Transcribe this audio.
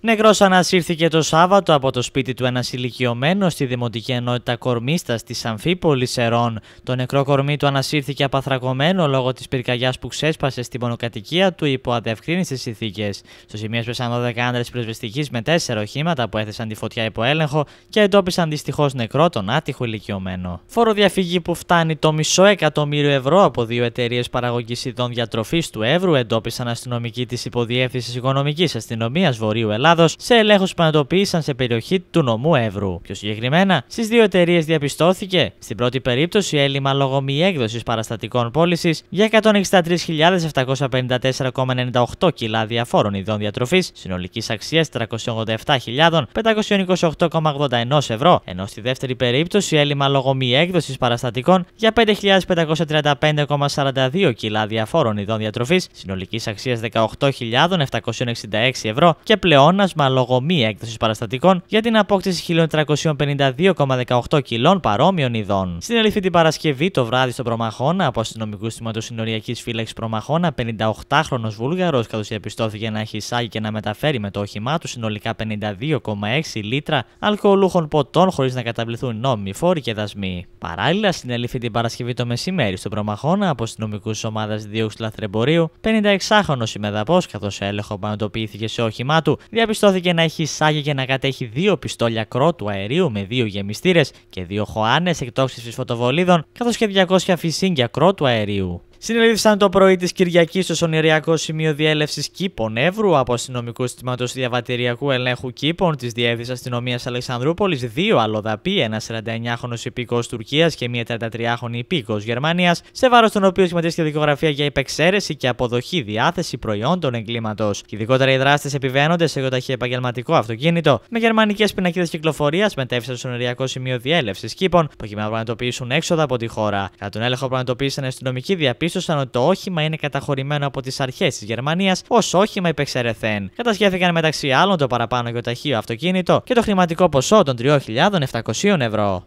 Νεκρός ανασύρθηκε το Σάββατο από το σπίτι του ένας ηλικιωμένος στη Δημοτική Ενότητα Κορμίστας της Αμφίπολης Ερών. Το νεκρό κορμί του ανασύρθηκε απαθρακωμένο λόγω της πυρκαγιάς που ξέσπασε στην μονοκατοικία του υπό αδευκρίνηστε συνθήκες. Στο σημείο σπέσαν 12 άντρε πυροσβεστική με 4 οχήματα που έθεσαν τη φωτιά υπό έλεγχο και εντόπισαν δυστυχώς νεκρό τον άτυχο ηλικιωμένο. Φόρο που φτάνει το μισό εκατομμύριο ευρώ από δύο εταιρείες παραγωγής ειδών διατροφής του Εύρου εντόπισαν αστυνομικοί της Υποδιεύθυνσης Οικονομικής Αστυνομίας Βορείου Ελλάδος σε ελέγχους που πραγματοποίησαν σε περιοχή του νομού Εύρου. Πιο συγκεκριμένα, στις δύο εταιρείες διαπιστώθηκε στην πρώτη περίπτωση έλλειμμα λόγω μη έκδοσης παραστατικών πώλησης για 163.754,98 κιλά διαφόρων ειδών διατροφής συνολικής αξίας 387.528,81 ευρώ, ενώ στη δεύτερη περίπτωση έλλειμμα λόγω μη έκδοσης παραστατικών για 5.535,42 κιλά διαφόρων ειδών διατροφής συνολικής αξίας 18.766 ευρώ και πλεόν πλεόνασμα λόγω έκδοσης παραστατικών για την απόκτηση 1352,18 κιλών παρόμοιων ειδών. Συνελήφθη την Παρασκευή το βράδυ στο Προμαχώνα από αστυνομικούς τμήματο συνοριακής φύλαξης Προμαχώνα, 58χρονο Βούλγαρος, καθώς διαπιστώθηκε να έχει εισάγει και να μεταφέρει με το όχημά του συνολικά 52,6 λίτρα αλκοολούχων ποτών χωρίς να καταβληθούν νόμιμοι φόροι και δασμοί. Παράλληλα, στην συνελήφθη την Παρασκευή το μεσημέρι στο Προμαχώνα από αστυνομικούς ομάδας δίωξη λαθρεμπορίου, 56χρονο ημεδαπός, καθώς έλεγχο πανοτοποιήθηκε σε όχημά του, διαπιστώθηκε να έχει σάγει και να κατέχει δύο πιστόλια κρότου αερίου με δύο γεμιστήρες και δύο χωάνες εκτόξευσης φωτοβολίδων, καθώς και 200 φυσίγκια κρότου αερίου. Συνελήφθησαν το πρωί της Κυριακής στο Σονηριακό Σημείο Διέλευσης Κήπων Εύρου από αστυνομικού συστήματος διαβατηριακού ελέγχου Κήπων της Διεύθυνσης Αστυνομίας Αλεξανδρούπολης δύο αλλοδαποί, ένα 49χρονο υπήκος Τουρκίας και μια 33χρονη υπήκος Γερμανίας, σε βάρος των οποίων σχηματίστηκε δικογραφία για υπεξαίρεση και αποδοχή διάθεση προϊόντων εγκλήματος. Ειδικότερα οι δράστες επιβαίνονται σε γιοταχή επαγγελματικό αυτοκίνητο με γερμανικές πινακίδες κυκλοφορίας μετέφυσαν στο Σονηριακό Σημείο Διέλευσης Κήπων, προκειμένου να πραγματοποιήσουν έξοδα από τη χώρα. Κατά τον έλεγχο πραγματοποίησαν αστυνομική διαπίστωση διαπίστωσαν ότι το όχημα είναι καταχωρημένο από τις αρχές της Γερμανίας ως όχημα υπεξαιρεθέν. Κατασχέθηκαν μεταξύ άλλων το παραπάνω για το αυτοκίνητο και το χρηματικό ποσό των 3.700 ευρώ.